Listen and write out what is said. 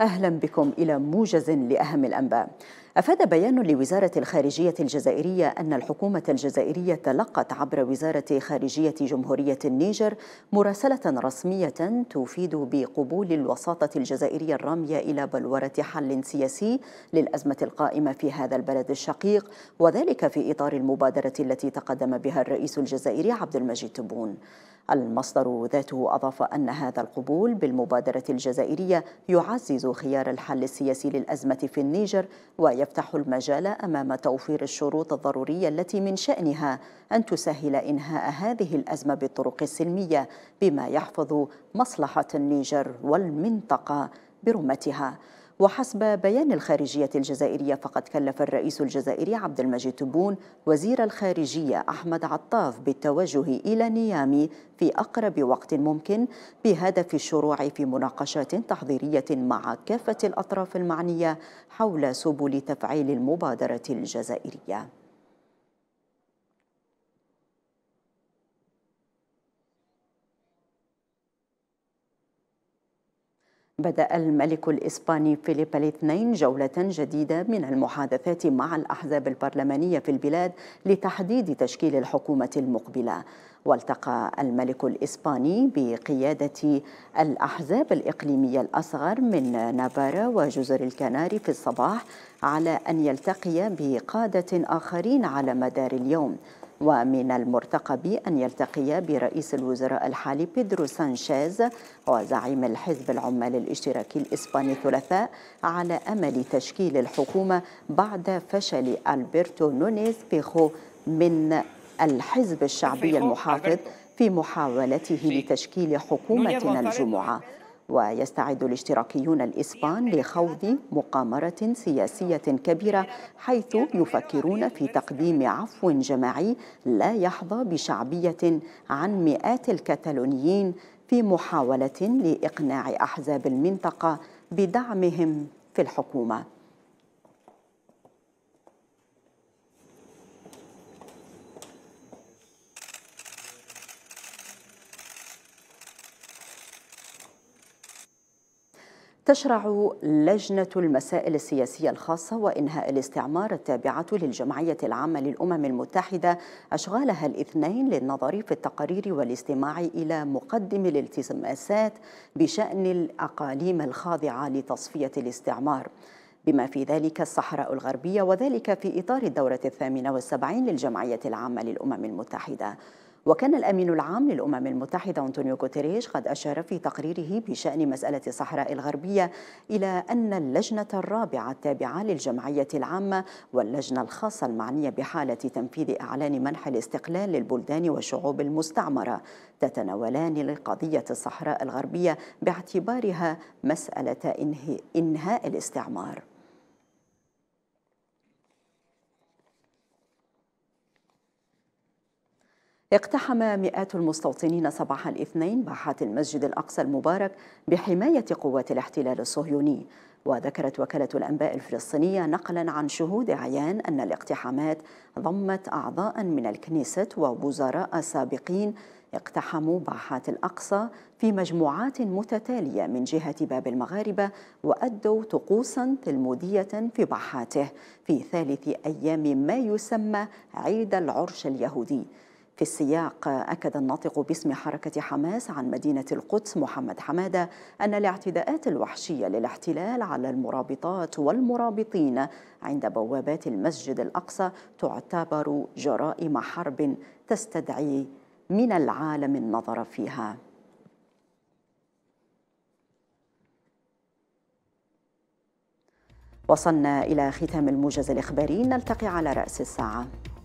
أهلا بكم إلى موجز لأهم الأنباء أفاد بيان لوزارة الخارجية الجزائرية أن الحكومة الجزائرية تلقت عبر وزارة خارجية جمهورية النيجر مراسلة رسمية تفيد بقبول الوساطة الجزائرية الرامية إلى بلورة حل سياسي للأزمة القائمة في هذا البلد الشقيق وذلك في إطار المبادرة التي تقدم بها الرئيس الجزائري عبد المجيد تبون المصدر ذاته أضاف أن هذا القبول بالمبادرة الجزائرية يعزز خيار الحل السياسي للأزمة في النيجر ويفتح يفتح المجال أمام توفير الشروط الضرورية التي من شأنها أن تسهل إنهاء هذه الأزمة بالطرق السلمية بما يحفظ مصلحة النيجر والمنطقة برمتها وحسب بيان الخارجية الجزائرية فقد كلف الرئيس الجزائري عبد المجيد تبون وزير الخارجية أحمد عطاف بالتوجه إلى نيامي في أقرب وقت ممكن بهدف الشروع في مناقشات تحضيرية مع كافة الأطراف المعنية حول سبل تفعيل المبادرة الجزائرية بدأ الملك الإسباني فيليب الاثنين جولة جديدة من المحادثات مع الأحزاب البرلمانية في البلاد لتحديد تشكيل الحكومة المقبلة والتقى الملك الإسباني بقيادة الأحزاب الإقليمية الأصغر من نافارا وجزر الكناري في الصباح على أن يلتقي بقادة آخرين على مدار اليوم ومن المرتقب أن يلتقي برئيس الوزراء الحالي بيدرو سانشيز وزعيم الحزب العمال الاشتراكي الإسباني الثلاثاء على أمل تشكيل الحكومة بعد فشل ألبرتو نونيز بيخو من الحزب الشعبي المحافظ في محاولته لتشكيل حكومة الجمعة ويستعد الاشتراكيون الإسبان لخوض مقامرة سياسية كبيرة حيث يفكرون في تقديم عفو جماعي لا يحظى بشعبية عن مئات الكتالونيين في محاولة لإقناع أحزاب المنطقة بدعمهم في الحكومة تشرع لجنة المسائل السياسية الخاصة وإنهاء الاستعمار التابعة للجمعية العامة للأمم المتحدة أشغالها الاثنين للنظر في التقارير والاستماع إلى مقدم الالتماسات بشأن الأقاليم الخاضعة لتصفية الاستعمار بما في ذلك الصحراء الغربية وذلك في إطار الدورة الثامنة والسبعين للجمعية العامة للأمم المتحدة وكان الأمين العام للأمم المتحدة أنطونيو غوتيريش قد أشار في تقريره بشأن مسألة الصحراء الغربية إلى أن اللجنة الرابعة التابعة للجمعية العامة واللجنة الخاصة المعنية بحالة تنفيذ إعلان منح الاستقلال للبلدان والشعوب المستعمرة تتناولان قضية الصحراء الغربية باعتبارها مسألة إنهاء الاستعمار اقتحم مئات المستوطنين صباح الاثنين باحات المسجد الأقصى المبارك بحماية قوات الاحتلال الصهيوني وذكرت وكالة الأنباء الفلسطينية نقلا عن شهود عيان أن الاقتحامات ضمت أعضاء من الكنيسة ووزراء سابقين اقتحموا باحات الأقصى في مجموعات متتالية من جهة باب المغاربة وأدوا طقوسا تلمودية في باحاته في ثالث أيام ما يسمى عيد العرش اليهودي في السياق أكد الناطق باسم حركة حماس عن مدينة القدس محمد حمادة أن الاعتداءات الوحشية للاحتلال على المرابطات والمرابطين عند بوابات المسجد الأقصى تعتبر جرائم حرب تستدعي من العالم النظر فيها وصلنا إلى ختام الموجز الإخباري نلتقي على رأس الساعة